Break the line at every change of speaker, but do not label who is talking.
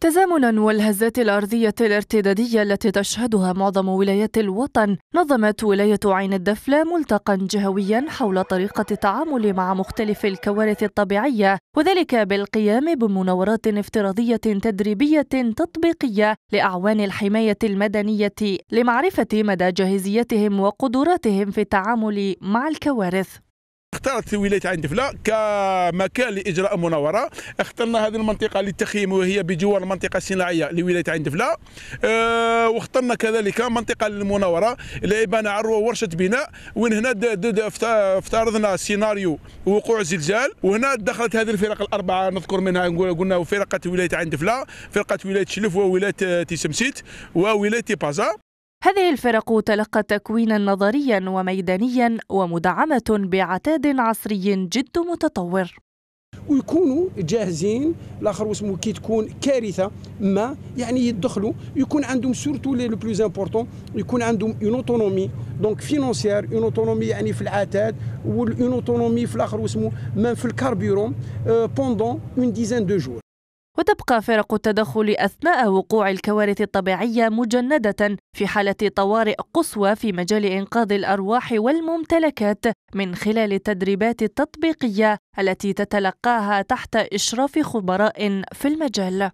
تزامنا والهزات الأرضية الارتدادية التي تشهدها معظم ولايات الوطن نظمت ولاية عين الدفلة ملتقا جهويا حول طريقة التعامل مع مختلف الكوارث الطبيعية وذلك بالقيام بمناورات افتراضية تدريبية تطبيقية لأعوان الحماية المدنية لمعرفة مدى جاهزيتهم وقدراتهم في التعامل مع الكوارث
اختارت ولايه عين دفله كمكان لاجراء مناوره اخترنا هذه المنطقه للتخييم وهي بجوار المنطقه الصناعيه لولايه عين دفله اه واخترنا كذلك منطقه للمناوره لابانه عروه ورشه بناء وين هنا افترضنا سيناريو وقوع زلزال وهنا دخلت هذه الفرق الاربعه نذكر منها قلنا فرقه ولايه عين دفله فرقه ولايه شلف وولايه تيسمسيت وولايه بازا
هذه الفرق تلقت تكوينا نظريا وميدانيا ومدعمة بعتاد عصري جد متطور
ويكونوا جاهزين الاخر واسمو كي تكون كارثه ما يعني يدخلوا يكون عندهم سورتو لي لو بلوز امبورطون يكون عندهم اون اوتونومي دونك فينونسيير اون اوتونومي يعني في العتاد اون اوتونومي في الاخر واسمو ما في الكاربيرون بوندون اون ديزان دو جور
وتبقى فرق التدخل أثناء وقوع الكوارث الطبيعية مجندة في حالة طوارئ قصوى في مجال إنقاذ الأرواح والممتلكات من خلال التدريبات التطبيقية التي تتلقاها تحت إشراف خبراء في المجال